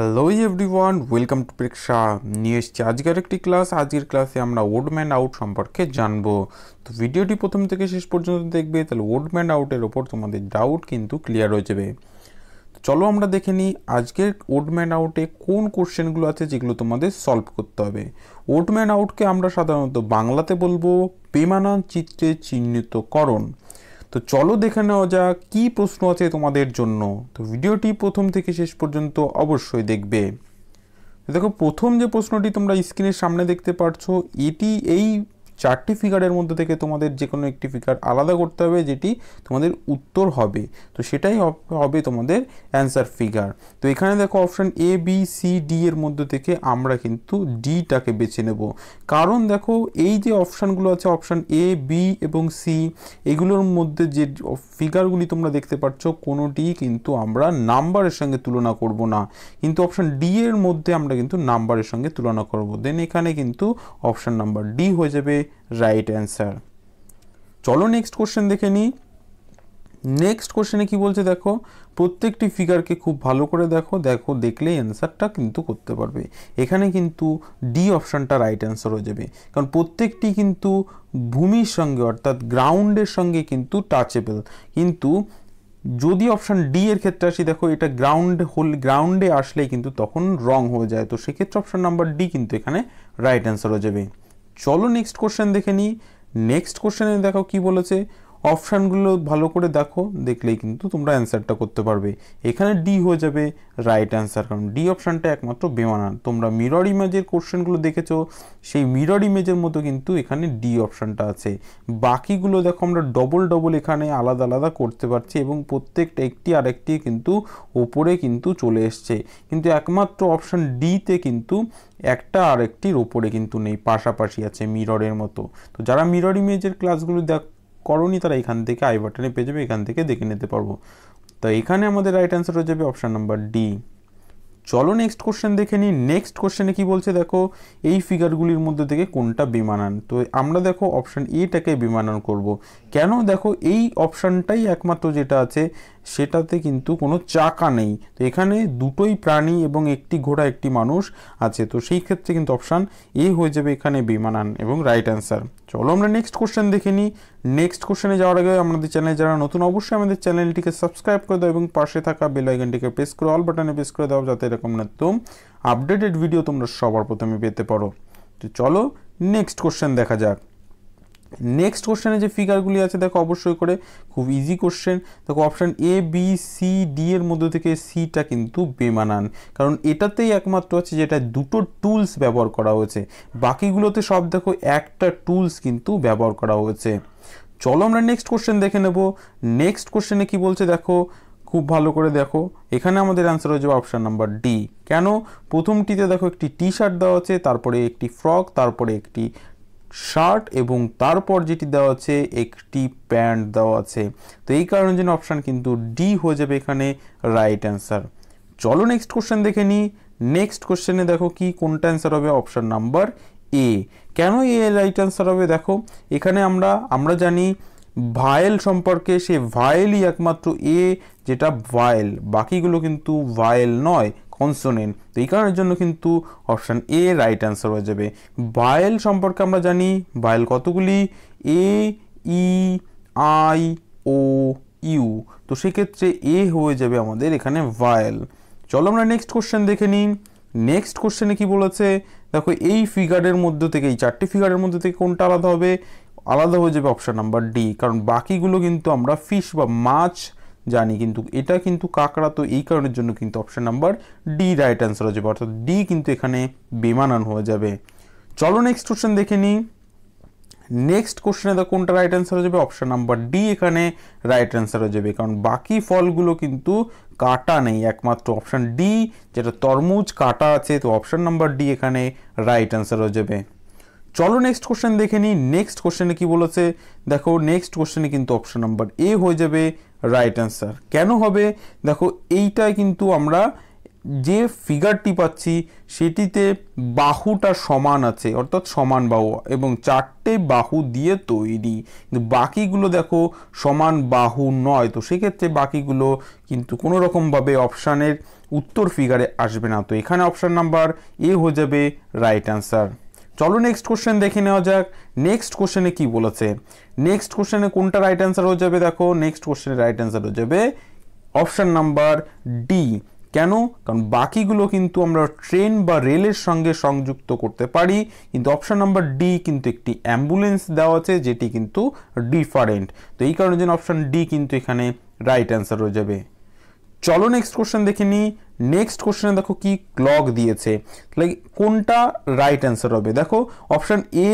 Hello everyone welcome to Preksha নিয়ে এসছি আজকের একটি ক্লাস আজকের ক্লাসে আমরা ওডম্যান আউট সম্পর্কে জানবো তো ভিডিওটি প্রথম থেকে শেষ পর্যন্ত দেখবে তাহলে ওডম্যান আউটের ওপর তোমাদের ডাউট কিন্তু ক্লিয়ার হয়ে যাবে চলো আমরা দেখে নিই আজকের ওডম্যান আউটে কোন কোশ্চেনগুলো আছে যেগুলো তোমাদের সলভ করতে হবে ওডম্যান আউটকে আমরা সাধারণত বাংলাতে বলবো বেমানান চিত্রে চিহ্নিতকরণ তো চলো দেখে নেওয়া যাক কী প্রশ্ন আছে তোমাদের জন্য তো ভিডিওটি প্রথম থেকে শেষ পর্যন্ত অবশ্যই দেখবে দেখো প্রথম যে প্রশ্নটি তোমরা স্ক্রিনের সামনে দেখতে পাচ্ছ এটি এই চারটি ফিগারের মধ্যে থেকে তোমাদের যে কোনো একটি ফিগার আলাদা করতে হবে যেটি তোমাদের উত্তর হবে তো সেটাই হবে তোমাদের অ্যান্সার ফিগার তো এখানে দেখো option A B C D এর মধ্যে থেকে আমরা কিন্তু ডিটাকে বেছে নেব কারণ দেখো এই যে অপশানগুলো আছে অপশান এ বি এবং সি এগুলোর মধ্যে যে ফিগারগুলি তোমরা দেখতে পাচ্ছ কোনোটি কিন্তু আমরা নাম্বারের সঙ্গে তুলনা করব না কিন্তু অপশান ডি এর মধ্যে আমরা কিন্তু নাম্বারের সঙ্গে তুলনা করব দেন এখানে কিন্তু অপশান নাম্বার ডি হয়ে যাবে রাইট অ্যান্সার চলো নেক্সট কোশ্চেন দেখে নিই নেক্সট কোশ্চেনে কি বলছে দেখো প্রত্যেকটি ফিগারকে খুব ভালো করে দেখো দেখো দেখলেই অ্যান্সারটা কিন্তু করতে পারবে এখানে কিন্তু ডি অপশানটা রাইট অ্যান্সার হয়ে যাবে কারণ প্রত্যেকটি কিন্তু ভূমির সঙ্গে অর্থাৎ গ্রাউন্ডের সঙ্গে কিন্তু টাচেবেল কিন্তু যদি অপশান ডি এর ক্ষেত্রে আসি দেখো এটা গ্রাউন্ড হোল গ্রাউন্ডে আসলেই কিন্তু তখন রং হয়ে যায় তো সেক্ষেত্রে অপশান নাম্বার ডি কিন্তু এখানে রাইট অ্যান্সার হয়ে যাবে চলো নেক্সট কোশ্চেন দেখে নিই নেক্সট কোশ্চেনে দেখো কি বলেছে অপশানগুলো ভালো করে দেখো দেখলেই কিন্তু তোমরা অ্যান্সারটা করতে পারবে এখানে ডি হয়ে যাবে রাইট অ্যান্সার কারণ ডি অপশানটা একমাত্র বেমানা তোমরা মিরর ইমেজের কোশ্চেনগুলো দেখেছো সেই মিরর ইমেজের মতো কিন্তু এখানে ডি অপশানটা আছে বাকিগুলো দেখো আমরা ডবল ডবল এখানে আলাদা আলাদা করতে পারছি এবং প্রত্যেকটা একটি আরেকটি কিন্তু ওপরে কিন্তু চলে এসছে কিন্তু একমাত্র অপশান ডিতে কিন্তু একটা আরেকটির ওপরে কিন্তু নেই পাশাপাশি আছে মিররের মতো তো যারা মিরর ইমেজের ক্লাসগুলো দেখ করণী তারা এখান থেকে আই বাটনে পেয়ে যাবে এখান থেকে দেখে নিতে পারবো তো এখানে আমাদের রাইট অ্যান্সার হয়ে যাবে অপশান নাম্বার ডি চলো নেক্সট কোশ্চেন দেখে নিই নেক্সট কোশ্চেনে কি বলছে দেখো এই ফিগারগুলির মধ্যে থেকে কোনটা বিমানান তো আমরা দেখো অপশান এটাকে বিমানান করব। কেন দেখো এই অপশানটাই একমাত্র যেটা আছে সেটাতে কিন্তু কোনো চাকা নেই তো এখানে দুটোই প্রাণী এবং একটি ঘোড়া একটি মানুষ আছে তো সেই ক্ষেত্রে কিন্তু অপশান এ হয়ে যাবে এখানে বিমানান এবং রাইট অ্যান্সার চলো আমরা নেক্সট কোশ্চেন দেখে নিই নেক্সট কোশ্চেনে যাওয়ার আগে আমাদের চ্যানেলে যারা নতুন অবশ্যই আমাদের চ্যানেলটিকে সাবস্ক্রাইব করে দাও এবং পাশে থাকা বেল আইকনটিকে প্রেস করে অল বাটনে প্রেস করে দাও যাতে এরকম নতুন আপডেটেড ভিডিও তোমরা সবার প্রথমে পেতে পারো তো চলো নেক্সট কোশ্চেন দেখা যাক নেক্সট কোশ্চেনে যে ফিগারগুলি আছে দেখো অবশ্যই করে খুব ইজি কোশ্চেন দেখো option A B C D এর মধ্যে থেকে সিটা কিন্তু বেমানান কারণ এটাতেই একমাত্র আছে যেটা দুটো টুলস ব্যবহার করা হয়েছে বাকিগুলোতে সব দেখো একটা টুলস কিন্তু ব্যবহার করা হয়েছে চলো আমরা নেক্সট কোশ্চেন দেখে নেব নেক্সট কোশ্চেনে কি বলছে দেখো খুব ভালো করে দেখো এখানে আমাদের অ্যান্সার হয়ে যাবে অপশান নাম্বার ডি কেন প্রথমটিতে দেখো একটি টি শার্ট দেওয়া আছে তারপরে একটি ফ্রক তারপরে একটি শার্ট এবং তারপর যেটি দেওয়া আছে একটি প্যান্ট দেওয়া আছে তো এই কারণের জন্য অপশান কিন্তু ডি হয়ে যাবে এখানে রাইট অ্যান্সার চলো নেক্সট কোশ্চেন দেখে নিই নেক্সট কোশ্চেনে দেখো কি কোনটা অ্যান্সার হবে অপশান নাম্বার এ কেন এ রাইট অ্যান্সার হবে দেখো এখানে আমরা আমরা জানি ভায়েল সম্পর্কে সে ভায়েলই একমাত্র এ যেটা ভায়েল বাকিগুলো কিন্তু ভায়েল নয় কনসোনেন্ট তো এই কারণের জন্য কিন্তু অপশান এ রাইট অ্যান্সার হয়ে যাবে বায়েল সম্পর্কে আমরা জানি বায়েল কতগুলি এ ই আই ও ইউ তো সেক্ষেত্রে এ হয়ে যাবে আমাদের এখানে ভায়েল চলো আমরা নেক্সট কোশ্চেন দেখে নিই নেক্সট কোশ্চেনে কি বলেছে দেখো এই ফিগারের মধ্যে থেকে এই চারটি ফিগারের মধ্যে থেকে কোনটা আলাদা হবে আলাদা হয়ে যাবে অপশান নাম্বার ডি কারণ বাকিগুলো কিন্তু আমরা ফিশ বা মাছ জানি কিন্তু এটা কিন্তু কাকড়া তো এই কারণের জন্য কিন্তু option number D right answer হয়ে যাবে অর্থাৎ ডি কিন্তু এখানে বেমানান হয়ে যাবে চলো নেক্সট কোশ্চেন দেখে নিই নেক্সট কোশ্চেনে তো কোনটা রাইট অ্যান্সার হয়ে যাবে অপশান নাম্বার ডি এখানে রাইট অ্যান্সার হয়ে যাবে কারণ বাকি ফলগুলো কিন্তু কাটা নেই একমাত্র অপশান ডি যেটা তরমুজ কাটা আছে তো অপশান নাম্বার ডি এখানে রাইট অ্যান্সার হয়ে যাবে চলো নেক্সট কোশ্চেন দেখে নিই নেক্সট কোশ্চেনে কী বলেছে দেখো নেক্সট কোশ্চেনে কিন্তু অপশান নাম্বার এ হয়ে যাবে রাইট অ্যান্সার কেন হবে দেখো এইটায় কিন্তু আমরা যে ফিগারটি পাচ্ছি সেটিতে বাহুটা সমান আছে অর্থাৎ সমান বাহু এবং চারটে বাহু দিয়ে তৈরি কিন্তু বাকিগুলো দেখো সমান বাহু নয় তো সেক্ষেত্রে বাকিগুলো কিন্তু কোনো রকমভাবে অপশানের উত্তর ফিগারে আসবে না তো এখানে অপশান নাম্বার এ হয়ে যাবে রাইট অ্যান্সার চলো নেক্সট কোশ্চেন দেখে নেওয়া যাক নেক্সট কোশ্চেনে কি বলেছে নেক্সট কোশ্চেনে কোনটা রাইট অ্যান্সার হয়ে যাবে দেখো নেক্সট কোশ্চেনের রাইট অ্যান্সার হয়ে যাবে অপশান নাম্বার ডি কেন কারণ বাকিগুলো কিন্তু আমরা ট্রেন বা রেলের সঙ্গে সংযুক্ত করতে পারি কিন্তু অপশান নাম্বার ডি কিন্তু একটি অ্যাম্বুলেন্স দেওয়া আছে যেটি কিন্তু ডিফারেন্ট তো এই কারণে যেন অপশান ডি কিন্তু এখানে রাইট অ্যান্সার হয়ে যাবে চলো নেক্সট কোশ্চেন দেখে নিই নেক্সট কোশ্চেনে দেখো কি ক্লক দিয়েছে লাইক কোনটা রাইট অ্যান্সার হবে দেখো অপশান এ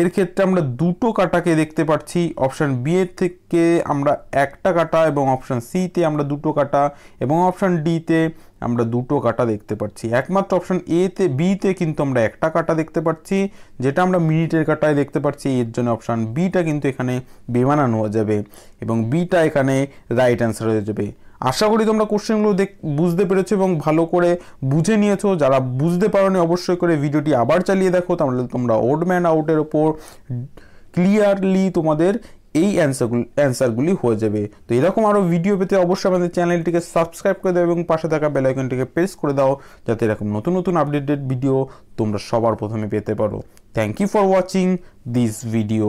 এর ক্ষেত্রে আমরা দুটো কাটাকে দেখতে পাচ্ছি অপশান বি এর থেকে আমরা একটা কাটা এবং অপশান সিতে আমরা দুটো কাটা এবং অপশান ডিতে আমরা দুটো কাটা দেখতে পাচ্ছি একমাত্র অপশান এতে বিতে কিন্তু আমরা একটা কাটা দেখতে পাচ্ছি যেটা আমরা মিনিটের কাটায় দেখতে পাচ্ছি এর জন্য অপশান বিটা কিন্তু এখানে বেমানানো হয়ে যাবে এবং বিটা এখানে রাইট অ্যান্সার হয়ে যাবে আশা করি তোমরা কোশ্চেনগুলো দেখ বুঝতে পেরেছো এবং ভালো করে বুঝে নিয়েছো যারা বুঝতে পারোনি অবশ্যই করে ভিডিওটি আবার চালিয়ে দেখো তাহলে তোমরা ওডম্যান আউটের ওপর ক্লিয়ারলি তোমাদের এই অ্যান্সারগুলি অ্যান্সারগুলি হয়ে যাবে তো এরকম আরও ভিডিও পেতে অবশ্যই আমাদের চ্যানেলটিকে সাবস্ক্রাইব করে দাও এবং পাশে থাকা বেলাইকনটিকে প্রেস করে দাও যাতে এরকম নতুন নতুন আপডেটেড ভিডিও তোমরা সবার প্রথমে পেতে পারো thank you for watching this video